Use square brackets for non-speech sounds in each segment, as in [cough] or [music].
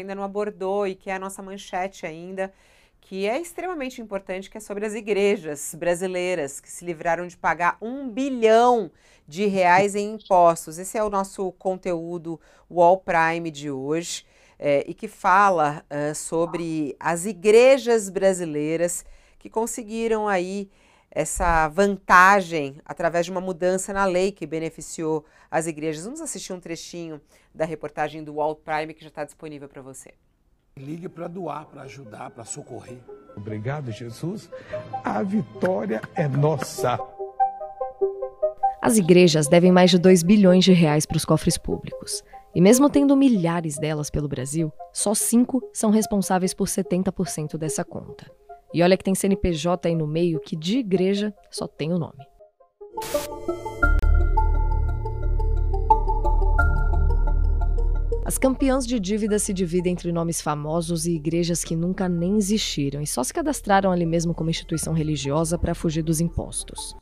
ainda não abordou e que é a nossa manchete ainda, que é extremamente importante, que é sobre as igrejas brasileiras que se livraram de pagar um bilhão de reais em impostos. Esse é o nosso conteúdo Wall Prime de hoje é, e que fala uh, sobre as igrejas brasileiras que conseguiram aí essa vantagem através de uma mudança na lei que beneficiou as igrejas. Vamos assistir um trechinho da reportagem do Wall Prime que já está disponível para você. Ligue para doar, para ajudar, para socorrer. Obrigado, Jesus. A vitória é nossa. As igrejas devem mais de 2 bilhões de reais para os cofres públicos. E mesmo tendo milhares delas pelo Brasil, só cinco são responsáveis por 70% dessa conta. E olha que tem CNPJ aí no meio que de igreja só tem o nome. As campeãs de dívida se dividem entre nomes famosos e igrejas que nunca nem existiram e só se cadastraram ali mesmo como instituição religiosa para fugir dos impostos.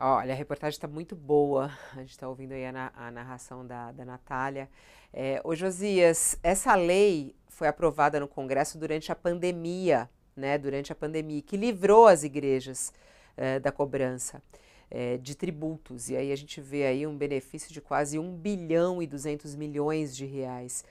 Olha, a reportagem está muito boa. A gente está ouvindo aí a, a narração da, da Natália. É, ô Josias, essa lei foi aprovada no Congresso durante a pandemia, né? Durante a pandemia, que livrou as igrejas é, da cobrança é, de tributos. E aí a gente vê aí um benefício de quase 1 bilhão e 200 milhões de reais.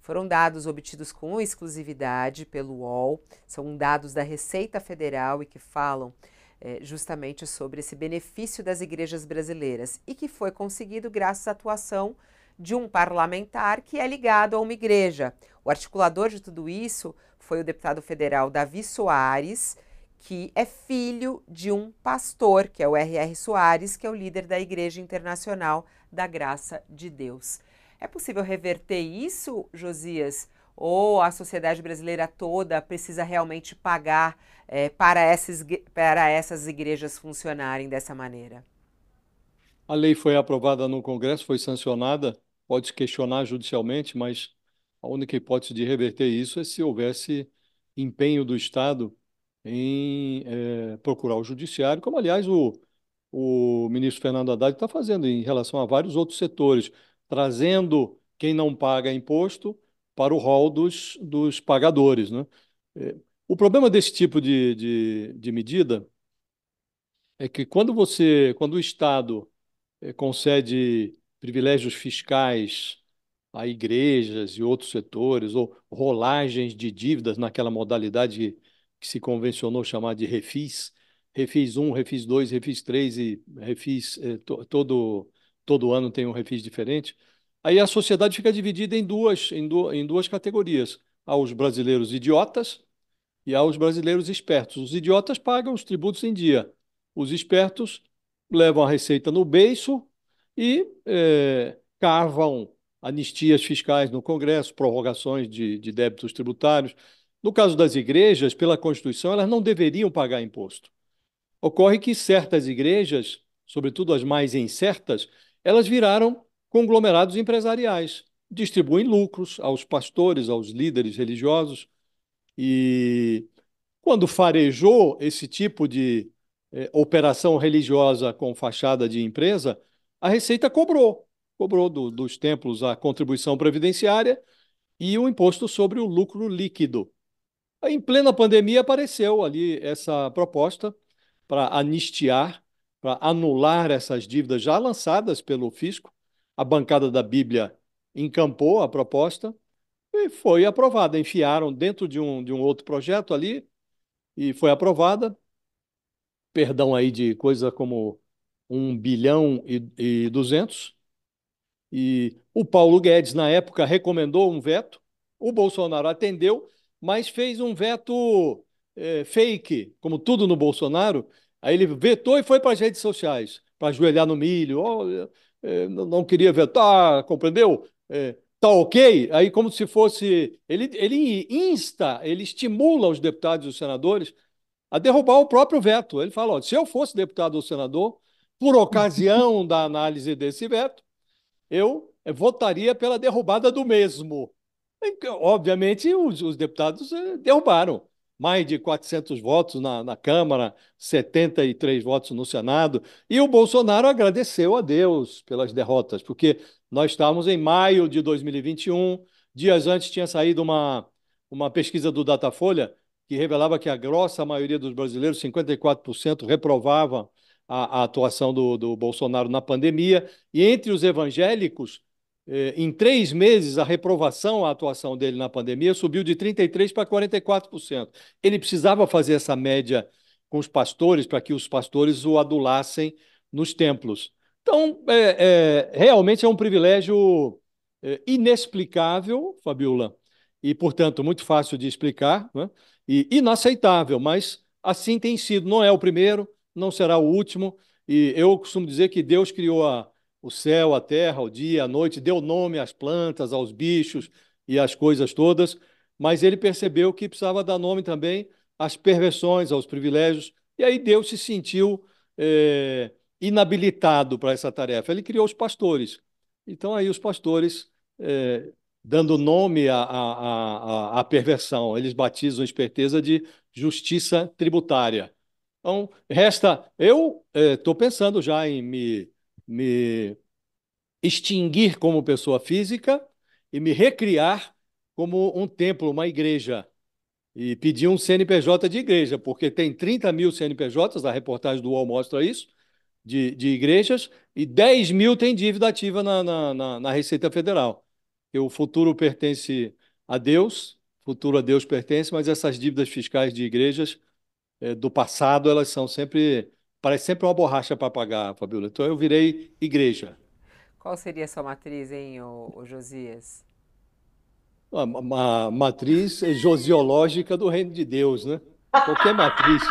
Foram dados obtidos com exclusividade pelo UOL, são dados da Receita Federal e que falam é, justamente sobre esse benefício das igrejas brasileiras e que foi conseguido graças à atuação de um parlamentar que é ligado a uma igreja. O articulador de tudo isso foi o deputado federal Davi Soares, que é filho de um pastor, que é o R.R. Soares, que é o líder da Igreja Internacional da Graça de Deus. É possível reverter isso, Josias? ou a sociedade brasileira toda precisa realmente pagar é, para, essas, para essas igrejas funcionarem dessa maneira? A lei foi aprovada no Congresso, foi sancionada, pode questionar judicialmente, mas a única hipótese de reverter isso é se houvesse empenho do Estado em é, procurar o judiciário, como, aliás, o, o ministro Fernando Haddad está fazendo em relação a vários outros setores, trazendo quem não paga imposto para o rol dos, dos pagadores. Né? É, o problema desse tipo de, de, de medida é que quando você, quando o Estado é, concede privilégios fiscais a igrejas e outros setores, ou rolagens de dívidas naquela modalidade que se convencionou chamar de refis, refis 1, refis 2, refis 3 e refis eh, to, todo todo ano tem um refis diferente. Aí a sociedade fica dividida em duas, em, du em duas categorias. Há os brasileiros idiotas e há os brasileiros espertos. Os idiotas pagam os tributos em dia. Os espertos levam a receita no beiço e é, anistias fiscais no Congresso, prorrogações de, de débitos tributários. No caso das igrejas, pela Constituição, elas não deveriam pagar imposto. Ocorre que certas igrejas, sobretudo as mais incertas, elas viraram conglomerados empresariais. Distribuem lucros aos pastores, aos líderes religiosos. E quando farejou esse tipo de eh, operação religiosa com fachada de empresa, a Receita cobrou. Cobrou do, dos templos a contribuição previdenciária e o imposto sobre o lucro líquido. Em plena pandemia apareceu ali essa proposta para anistiar, para anular essas dívidas já lançadas pelo fisco a bancada da Bíblia encampou a proposta e foi aprovada. Enfiaram dentro de um, de um outro projeto ali e foi aprovada. Perdão aí de coisa como 1 bilhão e, e 200. E o Paulo Guedes, na época, recomendou um veto. O Bolsonaro atendeu, mas fez um veto é, fake, como tudo no Bolsonaro. Aí ele vetou e foi para as redes sociais, para ajoelhar no milho. Oh, é, não queria vetar, tá, compreendeu? É, tá ok? Aí, como se fosse. Ele, ele insta, ele estimula os deputados e os senadores a derrubar o próprio veto. Ele fala: se eu fosse deputado ou senador, por ocasião [laughs] da análise desse veto, eu eh, votaria pela derrubada do mesmo. Obviamente, os, os deputados eh, derrubaram mais de 400 votos na, na Câmara, 73 votos no Senado. E o Bolsonaro agradeceu a Deus pelas derrotas, porque nós estávamos em maio de 2021, dias antes tinha saído uma, uma pesquisa do Datafolha que revelava que a grossa maioria dos brasileiros, 54%, reprovava a, a atuação do, do Bolsonaro na pandemia. E entre os evangélicos, é, em três meses, a reprovação à atuação dele na pandemia subiu de 33% para 44%. Ele precisava fazer essa média com os pastores para que os pastores o adulassem nos templos. Então, é, é, realmente é um privilégio é, inexplicável, Fabiola, e, portanto, muito fácil de explicar, né? e inaceitável, mas assim tem sido. Não é o primeiro, não será o último, e eu costumo dizer que Deus criou a o céu, a terra, o dia, a noite, deu nome às plantas, aos bichos e às coisas todas, mas ele percebeu que precisava dar nome também às perversões, aos privilégios, e aí Deus se sentiu é, inabilitado para essa tarefa. Ele criou os pastores. Então, aí, os pastores, é, dando nome à, à, à, à perversão, eles batizam a esperteza de justiça tributária. Então, resta. Eu estou eh, pensando já em me me extinguir como pessoa física e me recriar como um templo, uma igreja. E pedir um CNPJ de igreja, porque tem 30 mil CNPJs, a reportagem do UOL mostra isso, de, de igrejas, e 10 mil tem dívida ativa na, na, na, na Receita Federal. E o futuro pertence a Deus, futuro a Deus pertence, mas essas dívidas fiscais de igrejas é, do passado, elas são sempre Parece sempre uma borracha para pagar, Fabiola. Então eu virei igreja. Qual seria a sua matriz, hein, o, o Josias? Uma, uma matriz josiológica do reino de Deus, né? Qualquer matriz.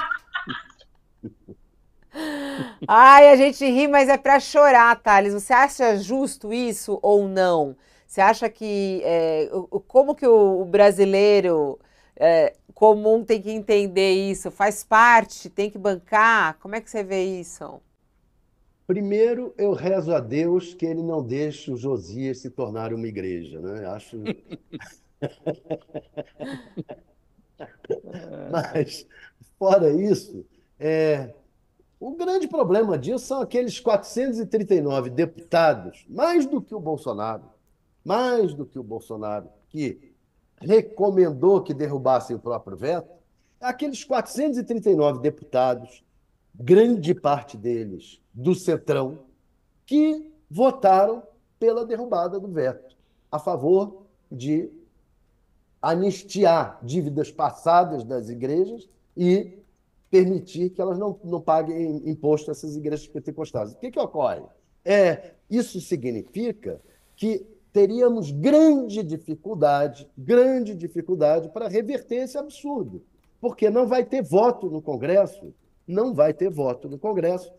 [laughs] Ai, a gente ri, mas é para chorar, Thales. Você acha justo isso ou não? Você acha que. É, como que o brasileiro é, comum tem que entender isso? Faz parte, tem que bancar? Como é que você vê isso? Primeiro, eu rezo a Deus que ele não deixe o Josias se tornar uma igreja, né? Acho. [laughs] [laughs] Mas, fora isso, é, o grande problema disso são aqueles 439 deputados, mais do que o Bolsonaro, mais do que o Bolsonaro, que recomendou que derrubassem o próprio veto, aqueles 439 deputados, grande parte deles do Centrão, que votaram pela derrubada do veto, a favor de anistiar dívidas passadas das igrejas e permitir que elas não, não paguem imposto a essas igrejas pentecostais. O que, que ocorre? É, isso significa que teríamos grande dificuldade, grande dificuldade para reverter esse absurdo, porque não vai ter voto no Congresso, não vai ter voto no Congresso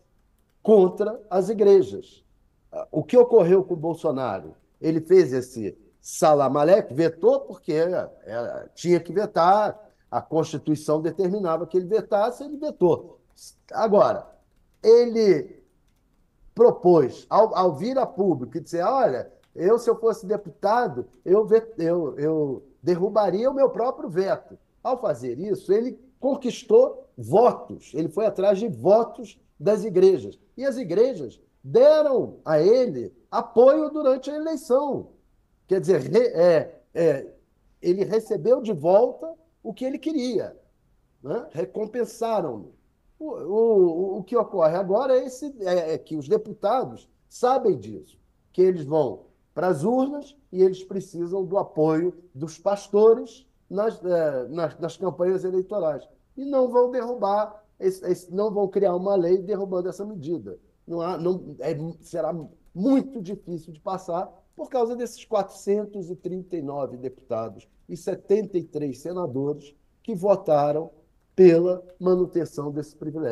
contra as igrejas. Ah, o que ocorreu com o Bolsonaro? Ele fez esse salamaleque, vetou porque era, era, tinha que vetar, a Constituição determinava que ele vetasse, ele vetou. Agora, ele propôs, ao, ao vir a público e dizer, olha, eu, se eu fosse deputado, eu, eu, eu derrubaria o meu próprio veto. Ao fazer isso, ele conquistou votos, ele foi atrás de votos das igrejas. E as igrejas deram a ele apoio durante a eleição. Quer dizer, é, é, ele recebeu de volta o que ele queria. Né? Recompensaram-no. O, o, o que ocorre agora é, esse, é, é que os deputados sabem disso, que eles vão para as urnas e eles precisam do apoio dos pastores nas, é, nas, nas, campanhas eleitorais. E não vão derrubar, esse, esse, não vão criar uma lei derrubando essa medida. Não há, não, é, será muito difícil de passar por causa desses 439 deputados e 73 senadores que votaram pela manutenção desse privilégio.